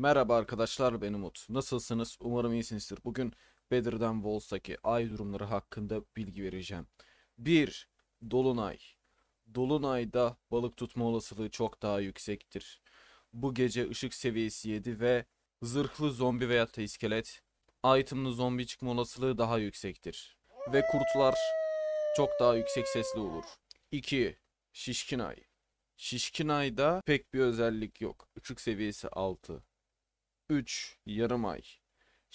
Merhaba arkadaşlar ben Umut. Nasılsınız? Umarım iyisinizdir. Bugün Bedir'den Vols'taki ay durumları hakkında bilgi vereceğim. 1. Dolunay. Dolunayda balık tutma olasılığı çok daha yüksektir. Bu gece ışık seviyesi 7 ve zırhlı zombi veya da iskelet, itemlı zombi çıkma olasılığı daha yüksektir. Ve kurtlar çok daha yüksek sesli olur. 2. Şişkin ay. Şişkin ayda pek bir özellik yok. Işık seviyesi 6 3. Yarım ay.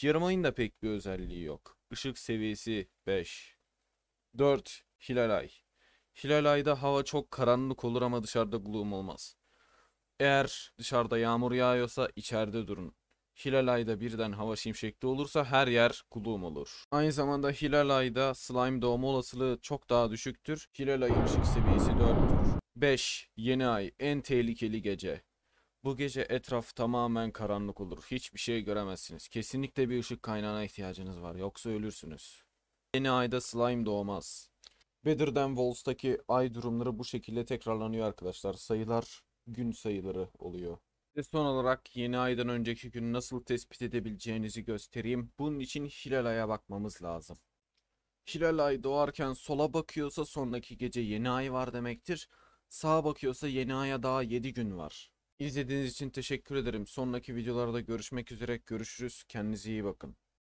Yarım ayın da pek bir özelliği yok. Işık seviyesi 5. 4. Hilal ay. Hilal ayda hava çok karanlık olur ama dışarıda gloom olmaz. Eğer dışarıda yağmur yağıyorsa içeride durun. Hilal ayda birden hava şimşekli olursa her yer gloom olur. Aynı zamanda hilal ayda slime doğma olasılığı çok daha düşüktür. Hilal ayın ışık seviyesi 4'tür. 5. Yeni ay en tehlikeli gece. Bu gece etraf tamamen karanlık olur. Hiçbir şey göremezsiniz. Kesinlikle bir ışık kaynağına ihtiyacınız var. Yoksa ölürsünüz. Yeni ayda slime doğmaz. Better Than Walls'taki ay durumları bu şekilde tekrarlanıyor arkadaşlar. Sayılar gün sayıları oluyor. Ve son olarak yeni aydan önceki gün nasıl tespit edebileceğinizi göstereyim. Bunun için hilal aya bakmamız lazım. Hilal ay doğarken sola bakıyorsa sonraki gece yeni ay var demektir. Sağa bakıyorsa yeni aya daha 7 gün var. İzlediğiniz için teşekkür ederim. Sonraki videolarda görüşmek üzere. Görüşürüz. Kendinize iyi bakın.